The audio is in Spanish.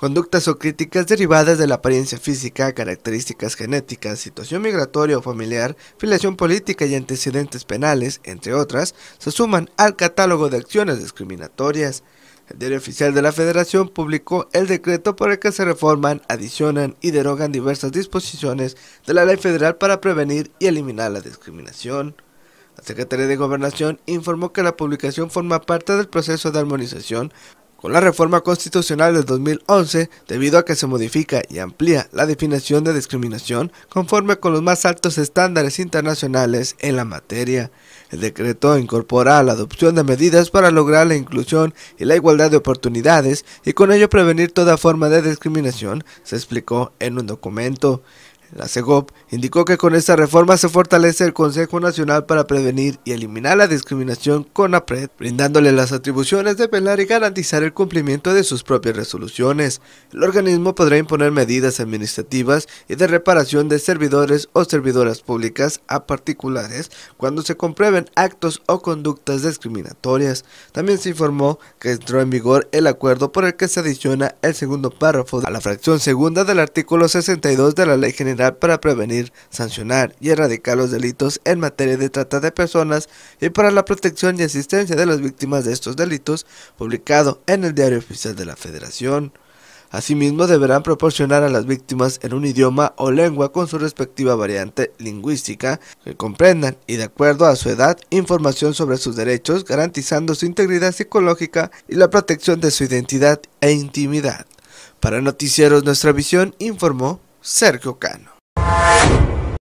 conductas o críticas derivadas de la apariencia física, características genéticas, situación migratoria o familiar, filiación política y antecedentes penales, entre otras, se suman al catálogo de acciones discriminatorias. El Diario Oficial de la Federación publicó el decreto por el que se reforman, adicionan y derogan diversas disposiciones de la Ley Federal para prevenir y eliminar la discriminación. La Secretaría de Gobernación informó que la publicación forma parte del proceso de armonización con la reforma constitucional del 2011 debido a que se modifica y amplía la definición de discriminación conforme con los más altos estándares internacionales en la materia. El decreto incorpora la adopción de medidas para lograr la inclusión y la igualdad de oportunidades y con ello prevenir toda forma de discriminación, se explicó en un documento. La CEGOP indicó que con esta reforma se fortalece el Consejo Nacional para Prevenir y Eliminar la Discriminación con APRED, brindándole las atribuciones de velar y garantizar el cumplimiento de sus propias resoluciones. El organismo podrá imponer medidas administrativas y de reparación de servidores o servidoras públicas a particulares cuando se comprueben actos o conductas discriminatorias. También se informó que entró en vigor el acuerdo por el que se adiciona el segundo párrafo a la fracción segunda del artículo 62 de la Ley General para prevenir, sancionar y erradicar los delitos en materia de trata de personas y para la protección y asistencia de las víctimas de estos delitos, publicado en el Diario Oficial de la Federación. Asimismo, deberán proporcionar a las víctimas en un idioma o lengua con su respectiva variante lingüística que comprendan y de acuerdo a su edad información sobre sus derechos, garantizando su integridad psicológica y la protección de su identidad e intimidad. Para Noticieros Nuestra Visión informó Sergio Cano.